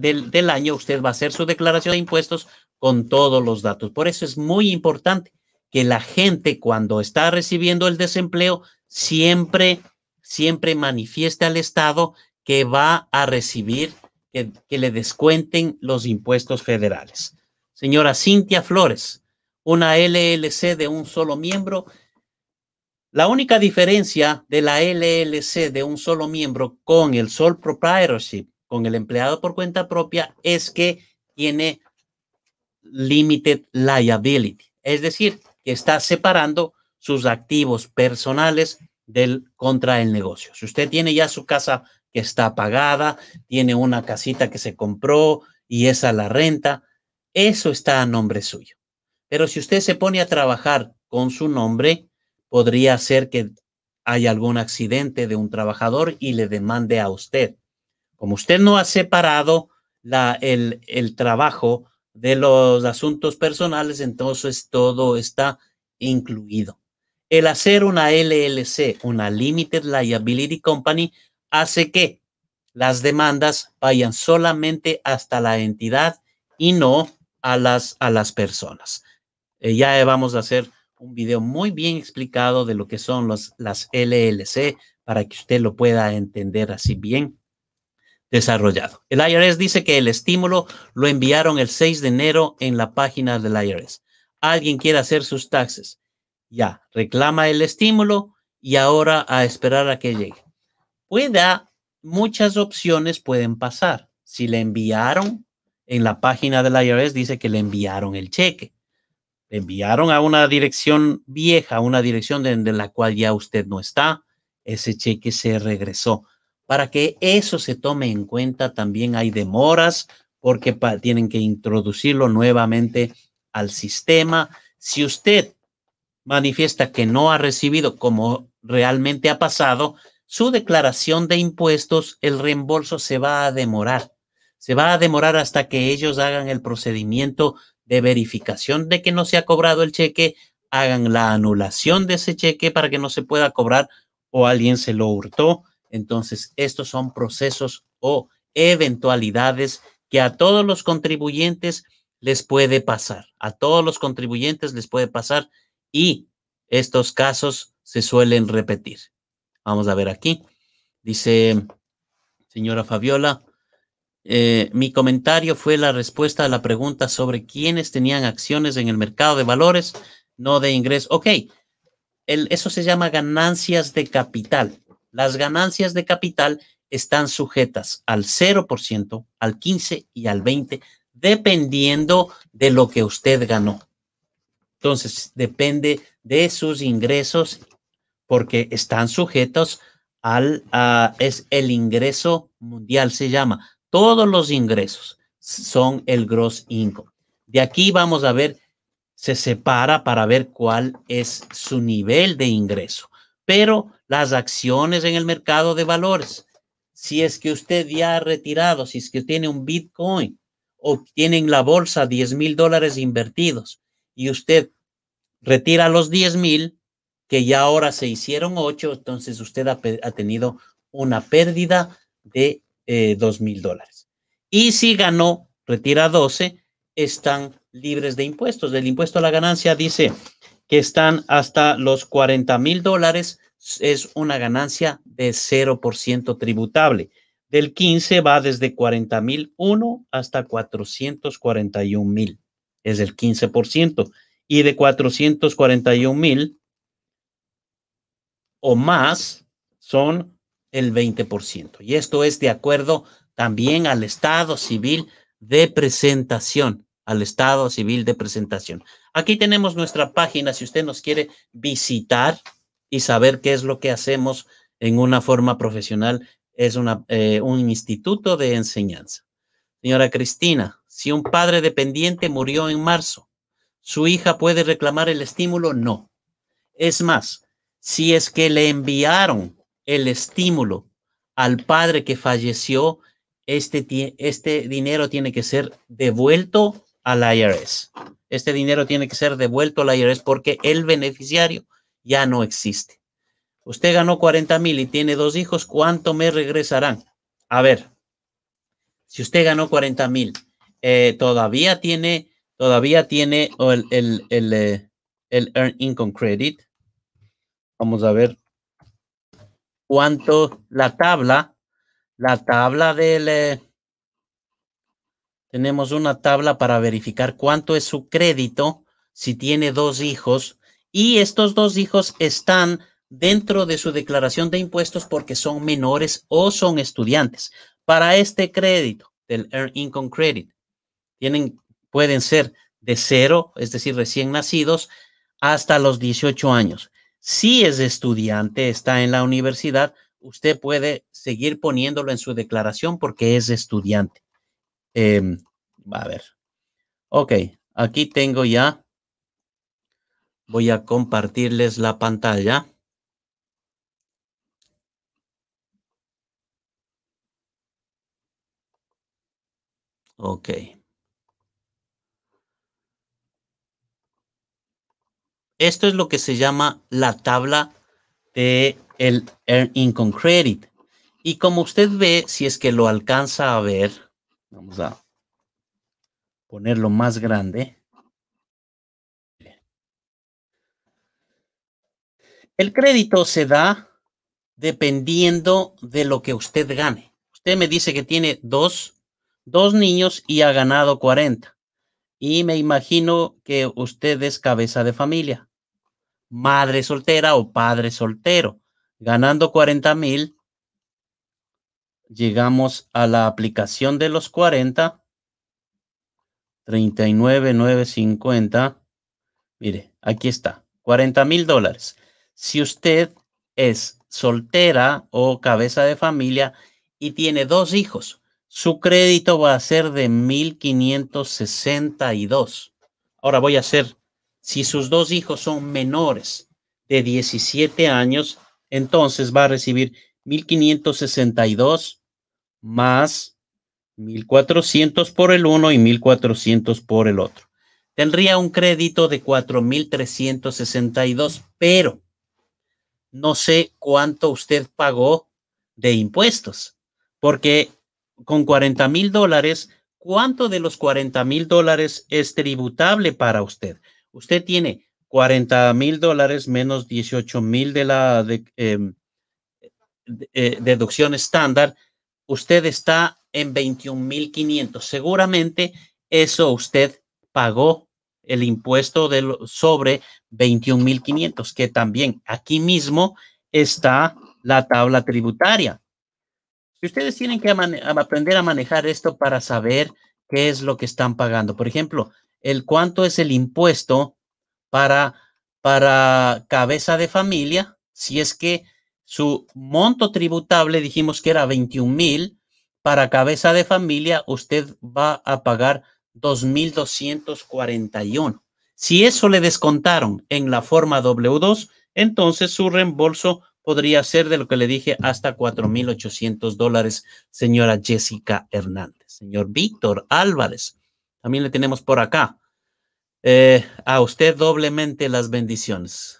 año, usted va a hacer su declaración de impuestos con todos los datos. Por eso es muy importante que la gente cuando está recibiendo el desempleo siempre, siempre manifieste al Estado que va a recibir que, le descuenten los impuestos federales. Señora Cintia Flores, una LLC de un solo miembro. La única diferencia de la LLC de un solo miembro con el sole proprietorship, con el empleado por cuenta propia, es que tiene limited liability, es decir, que está separando sus activos personales del contra el negocio. Si usted tiene ya su casa que está pagada, tiene una casita que se compró y esa la renta, eso está a nombre suyo. Pero si usted se pone a trabajar con su nombre, podría ser que haya algún accidente de un trabajador y le demande a usted. Como usted no ha separado la, el, el trabajo de los asuntos personales, entonces todo está incluido. El hacer una LLC, una Limited Liability Company, hace que las demandas vayan solamente hasta la entidad y no a las, a las personas. Eh, ya vamos a hacer un video muy bien explicado de lo que son los, las LLC para que usted lo pueda entender así bien desarrollado. El IRS dice que el estímulo lo enviaron el 6 de enero en la página del IRS. Alguien quiere hacer sus taxes. Ya, reclama el estímulo y ahora a esperar a que llegue pueda, muchas opciones pueden pasar. Si le enviaron, en la página del IRS dice que le enviaron el cheque. Le enviaron a una dirección vieja, una dirección de la cual ya usted no está. Ese cheque se regresó. Para que eso se tome en cuenta, también hay demoras porque tienen que introducirlo nuevamente al sistema. Si usted manifiesta que no ha recibido como realmente ha pasado, su declaración de impuestos, el reembolso se va a demorar. Se va a demorar hasta que ellos hagan el procedimiento de verificación de que no se ha cobrado el cheque, hagan la anulación de ese cheque para que no se pueda cobrar o alguien se lo hurtó. Entonces, estos son procesos o eventualidades que a todos los contribuyentes les puede pasar. A todos los contribuyentes les puede pasar y estos casos se suelen repetir. Vamos a ver aquí. Dice, señora Fabiola, eh, mi comentario fue la respuesta a la pregunta sobre quiénes tenían acciones en el mercado de valores, no de ingreso. Ok, eso se llama ganancias de capital. Las ganancias de capital están sujetas al 0%, al 15% y al 20%, dependiendo de lo que usted ganó. Entonces, depende de sus ingresos porque están sujetos al, ah, es el ingreso mundial, se llama. Todos los ingresos son el gross income. De aquí vamos a ver, se separa para ver cuál es su nivel de ingreso. Pero las acciones en el mercado de valores, si es que usted ya ha retirado, si es que tiene un Bitcoin o tiene en la bolsa 10 mil dólares invertidos y usted retira los 10 mil, que ya ahora se hicieron ocho, entonces usted ha, tenido una pérdida de eh, dos mil dólares. Y si ganó, retira 12, están libres de impuestos. Del impuesto a la ganancia dice que están hasta los cuarenta mil dólares, es una ganancia de 0% tributable. Del 15 va desde cuarenta mil uno hasta 441 mil, es el 15%. Y de 441 mil o más son el 20%. Y esto es de acuerdo también al estado civil de presentación, al estado civil de presentación. Aquí tenemos nuestra página si usted nos quiere visitar y saber qué es lo que hacemos en una forma profesional. Es una, eh, un instituto de enseñanza. Señora Cristina, si un padre dependiente murió en marzo, ¿su hija puede reclamar el estímulo? No. Es más, si es que le enviaron el estímulo al padre que falleció, este, este dinero tiene que ser devuelto al IRS. Este dinero tiene que ser devuelto al IRS porque el beneficiario ya no existe. Usted ganó 40 mil y tiene dos hijos, ¿cuánto me regresarán? A ver, si usted ganó 40 mil, eh, todavía tiene, todavía tiene el, el, el, eh, Income Credit, Vamos a ver cuánto la tabla, la tabla del... Eh, tenemos una tabla para verificar cuánto es su crédito si tiene dos hijos y estos dos hijos están dentro de su declaración de impuestos porque son menores o son estudiantes. Para este crédito del Earn Income Credit, tienen, pueden ser de cero, es decir, recién nacidos, hasta los 18 años. Si es estudiante, está en la universidad, usted puede seguir poniéndolo en su declaración porque es estudiante. Em, a ver. Ok, aquí tengo ya. Voy a compartirles la pantalla. Ok. Esto es lo que se llama la tabla de el Earn Income Credit. Y como usted ve, si es que lo alcanza a ver, vamos a ponerlo más grande. El crédito se da dependiendo de lo que usted gane. Usted me dice que tiene dos, dos niños y ha ganado 40. Y me imagino que usted es cabeza de familia madre soltera o padre soltero. Ganando 40 mil, llegamos a la aplicación de los 40. 39,950. Mire, aquí está, 40 mil dólares. Si usted es soltera o cabeza de familia y tiene dos hijos, su crédito va a ser de 1562. Ahora voy a hacer si sus dos hijos son menores de 17 años, entonces va a recibir 1562 más 1400 por el uno y 1400 por el otro. Tendría un crédito de 4362, pero no sé cuánto usted pagó de impuestos, porque con 40 mil dólares, ¿cuánto de los 40 mil dólares es tributable para usted? usted tiene 40 mil dólares menos 18 mil de la em, eh, deducción estándar, usted está en $21,500. Seguramente eso usted pagó el impuesto sobre $21,500, que también aquí mismo está la tabla tributaria. Si ustedes tienen que aprender a manejar esto para saber qué es lo que están pagando. Por ejemplo, el cuánto es el impuesto para, para cabeza de familia, si es que su monto tributable, dijimos que era 21 mil, para cabeza de familia usted va a pagar 2.241. Si eso le descontaron en la forma W2, entonces su reembolso podría ser de lo que le dije hasta 4.800 dólares, señora Jessica Hernández. Señor Víctor Álvarez, también le tenemos por acá. Eh, a usted doblemente las bendiciones.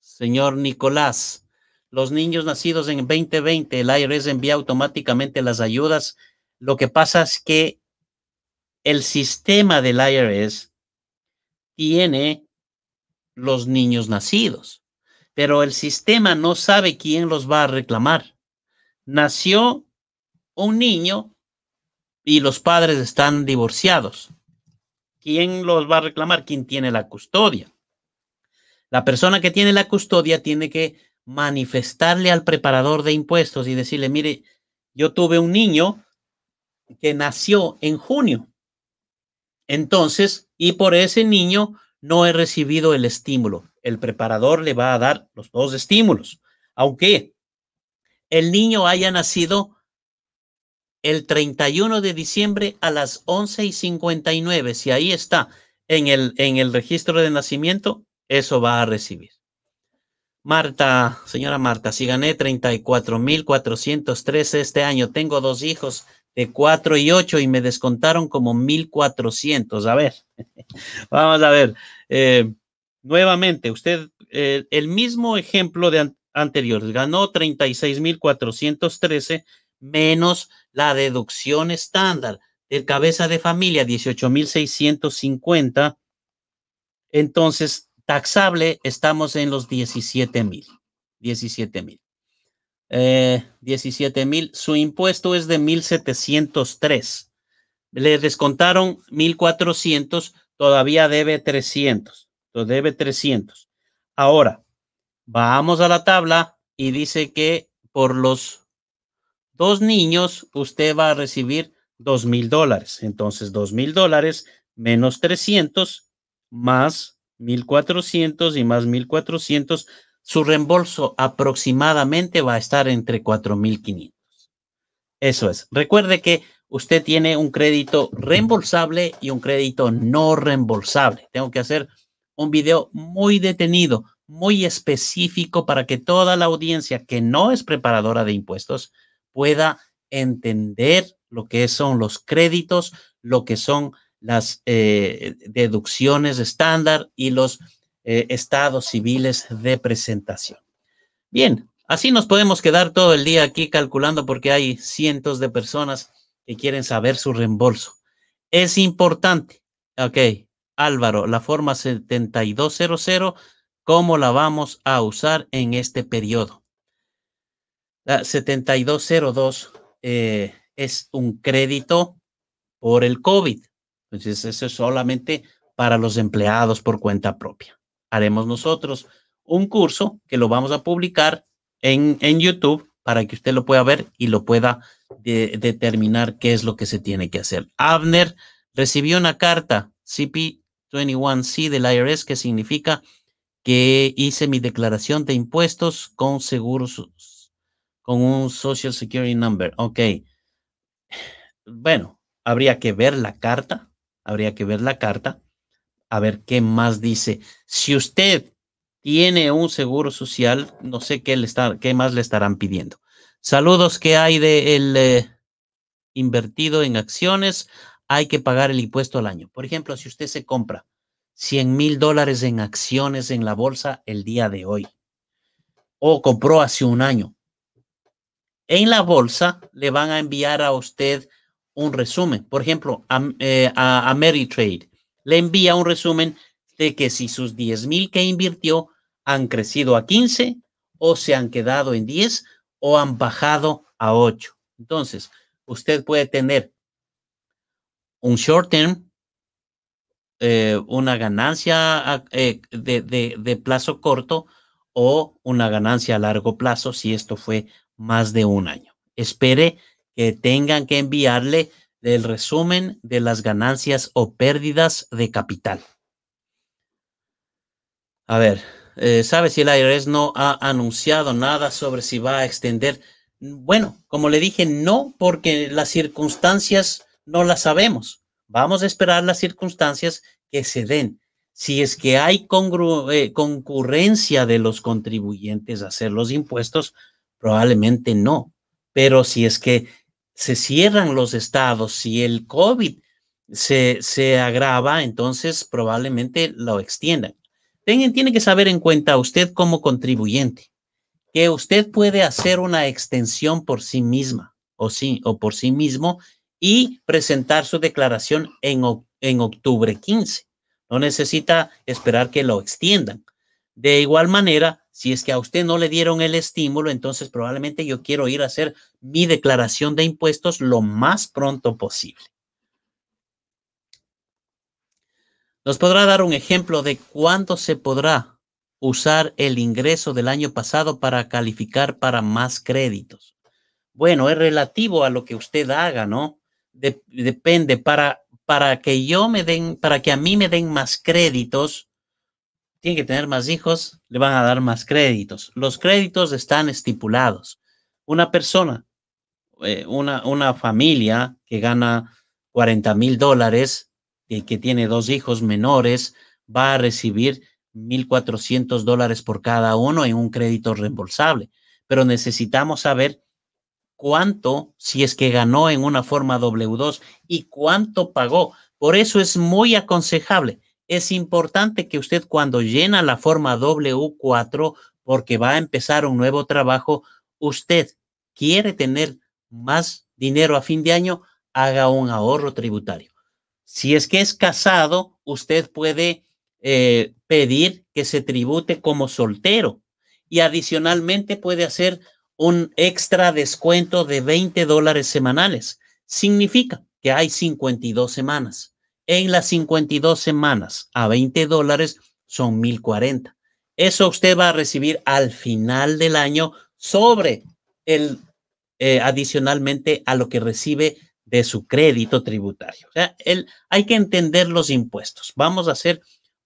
Señor Nicolás, los niños nacidos en 2020, el IRS envía automáticamente las ayudas. Lo que pasa es que el sistema del IRS tiene los niños nacidos, pero el sistema no sabe quién los va a reclamar. Nació un niño y los padres están divorciados. ¿Quién los va a reclamar? ¿Quién tiene la custodia? La persona que tiene la custodia tiene que manifestarle al preparador de impuestos y decirle, mire, yo tuve un niño que nació en junio. Entonces, y por ese niño no he recibido el estímulo. El preparador le va a dar los dos estímulos, aunque el niño haya nacido el 31 de diciembre a las 11 y 59. Si ahí está en el, en el registro de nacimiento, eso va a recibir. Marta, señora Marta, si gané 34,413 este año, tengo dos hijos de 4 y 8 y me descontaron como 1.400. A ver, vamos a ver. Eh, nuevamente, usted, eh, el mismo ejemplo de anterior, ganó 36.413 menos la deducción estándar del cabeza de familia, 18,650. Entonces, taxable, estamos en los 17,000. 17,000. Eh, 17,000. Su impuesto es de 1,703. Le descontaron 1,400. Todavía debe 300. debe 300. Ahora, vamos a la tabla y dice que por los dos niños, usted va a recibir dos mil dólares. Entonces, dos mil dólares menos 300 más 1400 y más 1400. Su reembolso aproximadamente va a estar entre 4500. Eso es. Recuerde que usted tiene un crédito reembolsable y un crédito no reembolsable. Tengo que hacer un video muy detenido, muy específico para que toda la audiencia que no es preparadora de impuestos pueda entender lo que son los créditos, lo que son las eh, deducciones estándar y los eh, estados civiles de presentación. Bien, así nos podemos quedar todo el día aquí calculando porque hay cientos de personas que quieren saber su reembolso. Es importante, ok, Álvaro, la forma 7200, ¿cómo la vamos a usar en este periodo? 7202 ah, eh, es un crédito por el COVID. Entonces, eso es solamente para los empleados por cuenta propia. Haremos nosotros un curso que lo vamos a publicar en, en YouTube para que usted lo pueda ver y lo pueda determinar qué es lo que se tiene que hacer. Abner recibió una carta CP21C del IRS que significa que hice mi declaración de impuestos con seguros con un Social Security Number. Ok. Bueno, habría que ver la carta, habría que ver la carta, a ver qué más dice. Si usted tiene un seguro social, no sé qué, le está, qué más le estarán pidiendo. Saludos que hay de el eh, invertido en acciones, hay que pagar el impuesto al año. Por ejemplo, si usted se compra 100 mil dólares en acciones en la bolsa el día de hoy o compró hace un año, en la bolsa le van a enviar a usted un resumen. Por ejemplo, a, eh, le envía un resumen de que si sus 10 mil que invirtió han crecido a 15 o se han quedado en 10 o han bajado a 8. Entonces, usted puede tener un short term, eh, una ganancia eh, de, de, plazo corto o una ganancia a largo plazo si esto fue más de un año. Espere que tengan que enviarle el resumen de las ganancias o pérdidas de capital. A ver, eh, ¿sabe si el IRS no ha anunciado nada sobre si va a extender? Bueno, como le dije, no, porque las circunstancias no las sabemos. Vamos a esperar las circunstancias que se den. Si es que hay eh, concurrencia de los contribuyentes a hacer los impuestos, Probablemente no, pero si es que se cierran los estados, si el COVID se, se agrava, entonces probablemente lo extiendan. Tiene, tiene que saber en cuenta usted como contribuyente que usted puede hacer una extensión por sí misma o, sí, o por sí mismo y presentar su declaración en, en octubre 15. No necesita esperar que lo extiendan. De igual manera, si es que a usted no le dieron el estímulo, entonces probablemente yo quiero ir a hacer mi declaración de impuestos lo más pronto posible. ¿Nos podrá dar un ejemplo de cuándo se podrá usar el ingreso del año pasado para calificar para más créditos? Bueno, es relativo a lo que usted haga, ¿no? depende para para que yo me den, para que a mí me den más créditos, tiene que tener más hijos, le van a dar más créditos. Los créditos están estipulados. Una persona, eh, una, una familia que gana 40 mil dólares y que tiene dos hijos menores, va a recibir 1.400 dólares por cada uno en un crédito reembolsable. Pero necesitamos saber cuánto, si es que ganó en una forma W2 y cuánto pagó. Por eso es muy aconsejable es importante que usted cuando llena la forma W4, porque va a empezar un nuevo trabajo, usted quiere tener más dinero a fin de año, haga un ahorro tributario. Si es que es casado, usted puede eh, pedir que se tribute como soltero y adicionalmente puede hacer un extra descuento de 20 dólares semanales. Significa que hay 52 semanas en las 52 semanas a 20 dólares son 1040. Eso usted va a recibir al final del año sobre el eh, adicionalmente a lo que recibe de su crédito tributario. O sea, hay que entender los impuestos. Vamos a hacer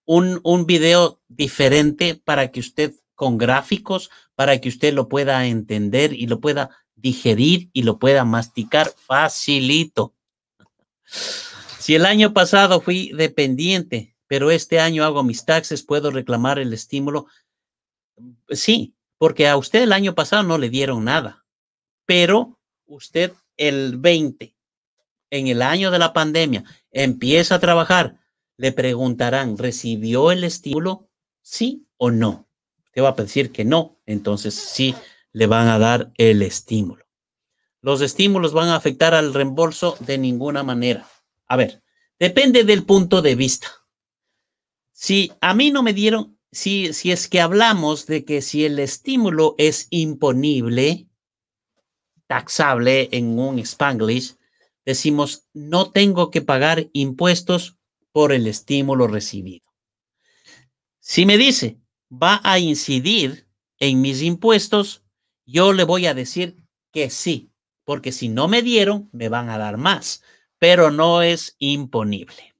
un, un video diferente para que usted con gráficos, para que usted lo pueda entender y lo pueda digerir y lo pueda masticar facilito. Si el año pasado fui dependiente, pero este año hago mis taxes, puedo reclamar el estímulo. Sí, porque a usted el año pasado no le dieron nada, pero usted el 20, en el año de la pandemia, empieza a trabajar, le preguntarán, ¿recibió el estímulo? Sí o no. Te va a decir que no, entonces sí le van a dar el estímulo. Los estímulos van a afectar al reembolso de ninguna manera. A ver, depende del punto de vista. Si a mí no me dieron, si, si es que hablamos de que si el estímulo es imponible, taxable en un spanglish, decimos, no tengo que pagar impuestos por el estímulo recibido. Si me dice, va a incidir en mis impuestos, yo le voy a decir que sí, porque si no me dieron, me van a dar más pero no es imponible.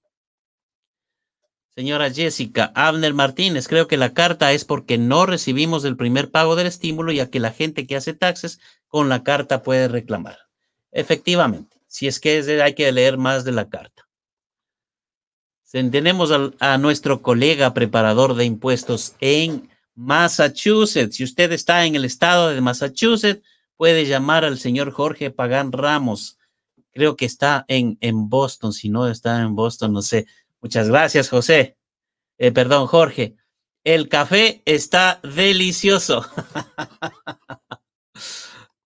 Señora Jessica, Abner Martínez, creo que la carta es porque no recibimos el primer pago del estímulo, ya que la gente que hace taxes con la carta puede reclamar. Efectivamente, si es que hay que leer más de la carta. Tenemos a, a nuestro colega preparador de impuestos en Massachusetts. Si usted está en el estado de Massachusetts, puede llamar al señor Jorge Pagán Ramos creo que está en, en Boston, si no está en Boston, no sé. Muchas gracias, José. Eh, perdón, Jorge. El café está delicioso.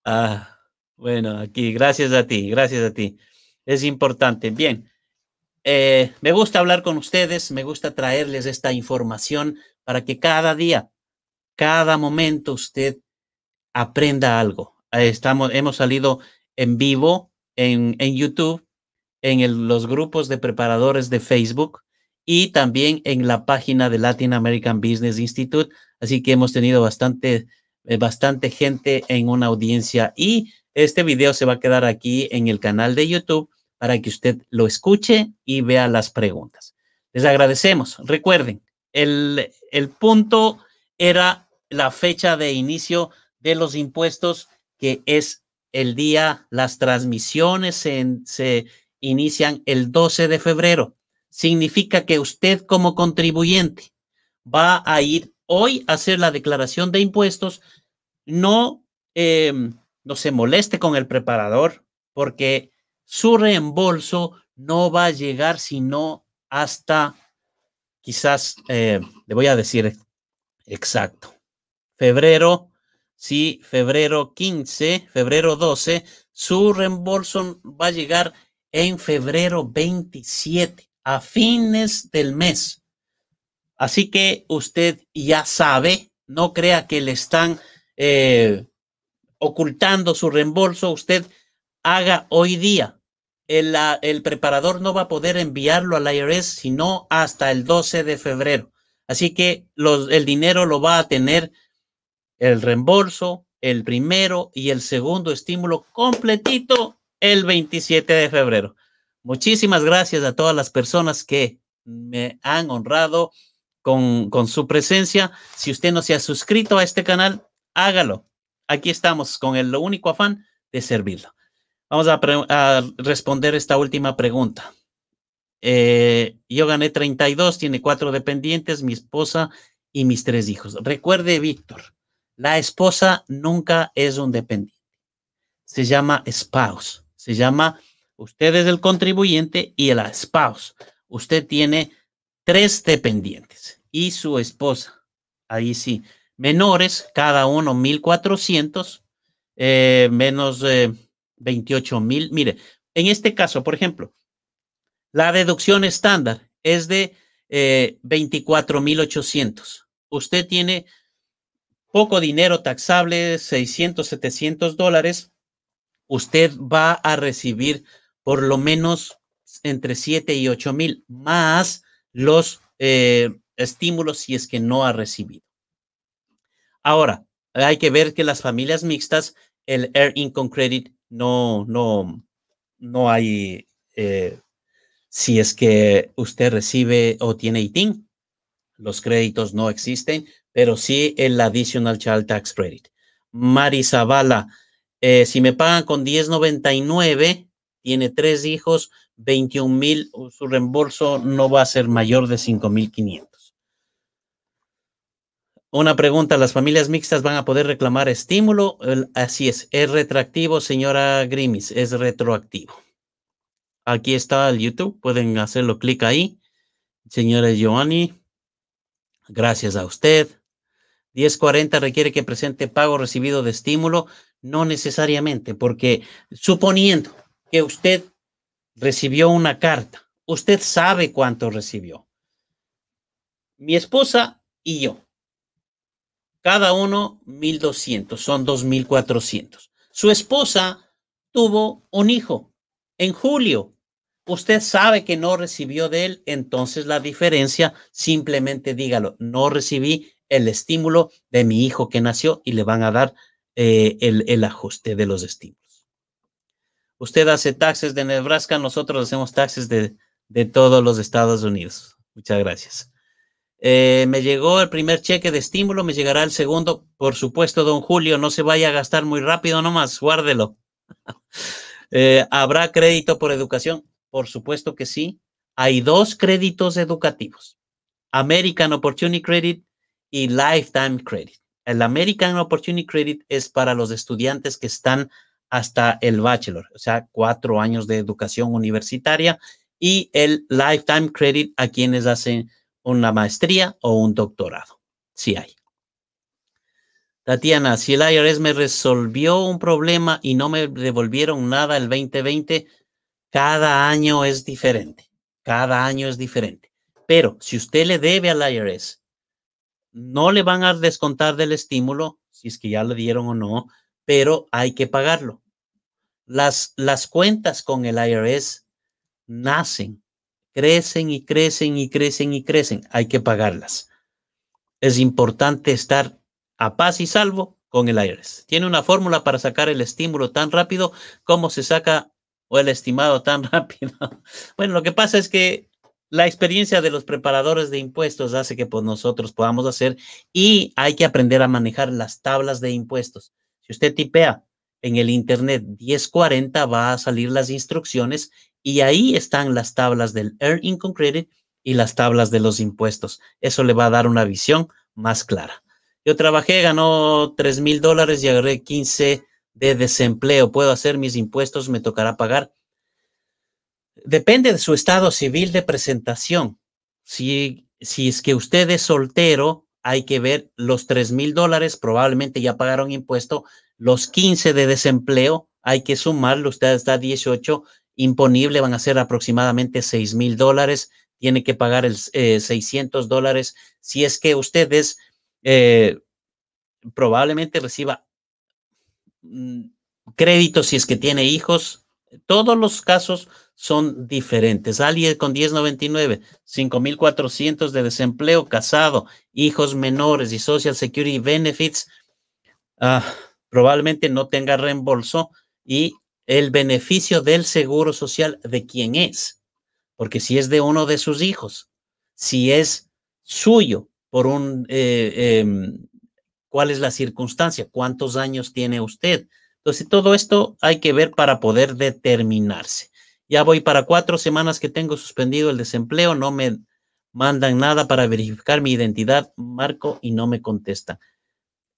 ah, bueno, aquí, gracias a ti, gracias a ti. Es importante. Bien, eh, me gusta hablar con ustedes, me gusta traerles esta información para que cada día, cada momento usted aprenda algo. estamos, hemos salido en vivo en, YouTube, en los grupos de preparadores de Facebook y también en la página de Latin American Business Institute. Así que hemos tenido bastante, eh, bastante gente en una audiencia y este video se va a quedar aquí en el canal de YouTube para que usted lo escuche y vea las preguntas. Les agradecemos. Recuerden, el, el punto era la fecha de inicio de los impuestos, que es el día, las transmisiones se, inician el 12 de febrero. Significa que usted como contribuyente va a ir hoy a hacer la declaración de impuestos. No, em, no se moleste con el preparador porque su reembolso no va a llegar sino hasta quizás, eh, le voy a decir exacto, febrero si febrero 15, febrero 12, su reembolso va a llegar en febrero 27, a fines del mes. Así que usted ya sabe, no crea que le están eh, ocultando su reembolso, usted haga hoy día. El, preparador no va a poder enviarlo al IRS sino hasta el 12 de febrero. Así que el dinero lo va a tener el reembolso, el primero y el segundo estímulo completito el 27 de febrero. Muchísimas gracias a todas las personas que me han honrado con, su presencia. Si usted no se ha suscrito a este canal, hágalo. Aquí estamos con el único afán de servirlo. Vamos a, responder esta última pregunta. Eh, yo gané 32, tiene cuatro dependientes, mi esposa y mis tres hijos. Recuerde, Víctor, la esposa nunca es un dependiente. Se llama spouse. Se llama, usted es el contribuyente y el spouse. Usted tiene tres dependientes y su esposa. Ahí sí. Menores, cada uno 1400, eh, menos 28,000. Eh, mil. Mire, en este caso, por ejemplo, la deducción estándar es de 24,800. Eh, usted tiene poco dinero taxable, 600, 700 dólares, usted va a recibir por lo menos entre 7 y 8 mil más los eh, estímulos si es que no ha recibido. Ahora, hay que ver que las familias mixtas, el Air Income Credit no, no, no hay, eh, si es que usted recibe o tiene ITIN, los créditos no existen pero sí el Additional Child Tax Credit. Mari Zavala, eh, si me pagan con 10.99, tiene tres hijos, 21 mil, uh, su reembolso no va a ser mayor de 5.500. Una pregunta, ¿las familias mixtas van a poder reclamar estímulo? así es, es retractivo señora Grimis, es retroactivo. Aquí está el YouTube, pueden hacerlo clic ahí. Señora Giovanni, gracias a usted. 1040 requiere que presente pago recibido de estímulo, no necesariamente, porque suponiendo que usted recibió una carta, usted sabe cuánto recibió. Mi esposa y yo, cada uno 1200, son 2400. Su esposa tuvo un hijo en julio. Usted sabe que no recibió de él, entonces la diferencia, simplemente dígalo, no recibí el estímulo de mi hijo que nació y le van a dar eh, el, ajuste de los estímulos. Usted hace taxes de Nebraska, nosotros hacemos taxes de, todos los Estados Unidos. Muchas gracias. Eh, me llegó el primer cheque de estímulo, me llegará el segundo. Por supuesto, don Julio, no se vaya a gastar muy rápido nomás, guárdelo. Eh, ¿Habrá crédito por educación? Por supuesto que sí. Hay dos créditos educativos, American Opportunity Credit y Lifetime Credit. El American Opportunity Credit es para los estudiantes que están hasta el bachelor, o sea, cuatro años de educación universitaria y el Lifetime Credit a quienes hacen una maestría o un doctorado, si hay. Tatiana, si el IRS me resolvió un problema y no me devolvieron nada el 2020, cada año es diferente, cada año es diferente. Pero si usted le debe al IRS no le van a descontar del estímulo, si es que ya lo dieron o no, pero hay que pagarlo. Las, las cuentas con el IRS nacen, crecen y crecen y crecen y crecen. Hay que pagarlas. Es importante estar a paz y salvo con el IRS. Tiene una fórmula para sacar el estímulo tan rápido como se saca o el estimado tan rápido. Bueno, lo que pasa es que la experiencia de los preparadores de impuestos hace que pues, nosotros podamos hacer y hay que aprender a manejar las tablas de impuestos. Si usted tipea en el Internet 1040, va a salir las instrucciones y ahí están las tablas del Earn Income Credit y las tablas de los impuestos. Eso le va a dar una visión más clara. Yo trabajé, ganó 3 mil dólares y agarré 15 de desempleo. Puedo hacer mis impuestos, me tocará pagar depende de su estado civil de presentación. Si, si es que usted es soltero, hay que ver los 3 mil dólares, probablemente ya pagaron impuesto, los 15 de desempleo, hay que sumarlo, usted está 18, imponible van a ser aproximadamente 6 mil dólares, tiene que pagar el, 600 eh, dólares. Si es que usted es, eh, probablemente reciba mm, crédito si es que tiene hijos, todos los casos son diferentes. Alguien con 1099, 5.400 de desempleo, casado, hijos menores y Social Security Benefits, ah, probablemente no tenga reembolso y el beneficio del seguro social de quién es, porque si es de uno de sus hijos, si es suyo por un, eh, em, cuál es la circunstancia, cuántos años tiene usted. Entonces, todo esto hay que ver para poder determinarse. Ya voy para cuatro semanas que tengo suspendido el desempleo, no me mandan nada para verificar mi identidad, marco y no me contesta.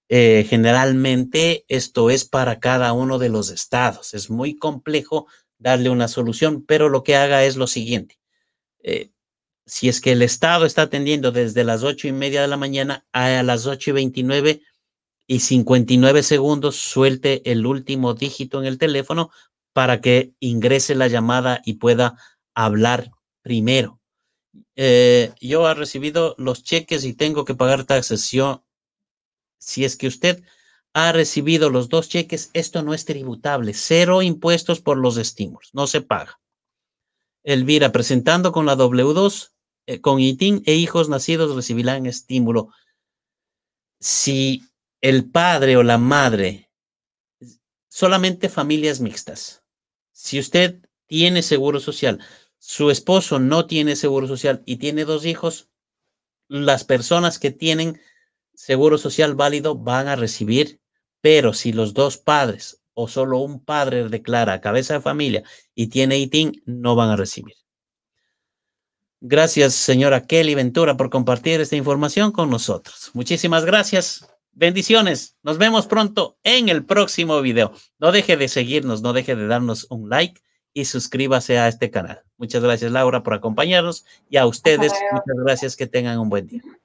Eh, generalmente esto es para cada uno de los estados. Es muy complejo darle una solución, pero lo que haga es lo siguiente. Eh, si es que el estado está atendiendo desde las ocho y media de la mañana a las ocho y veintinueve y cincuenta y nueve segundos, suelte el último dígito en el teléfono para que ingrese la llamada y pueda hablar primero. Eh, yo he recibido los cheques y tengo que pagar taxes. Si es que usted ha recibido los dos cheques, esto no es tributable. Cero impuestos por los estímulos. No se paga. Elvira, presentando con la W2, eh, con ITIN e hijos nacidos recibirán estímulo. Si el padre o la madre, solamente familias mixtas si usted tiene seguro social, su esposo no tiene seguro social y tiene dos hijos, las personas que tienen seguro social válido van a recibir, pero si los dos padres o solo un padre declara cabeza de familia y tiene ITIN, no van a recibir. Gracias, señora Kelly Ventura, por compartir esta información con nosotros. Muchísimas gracias. Bendiciones. Nos vemos pronto en el próximo video. No deje de seguirnos, no deje de darnos un like y suscríbase a este canal. Muchas gracias, Laura, por acompañarnos y a ustedes, muchas gracias, que tengan un buen día.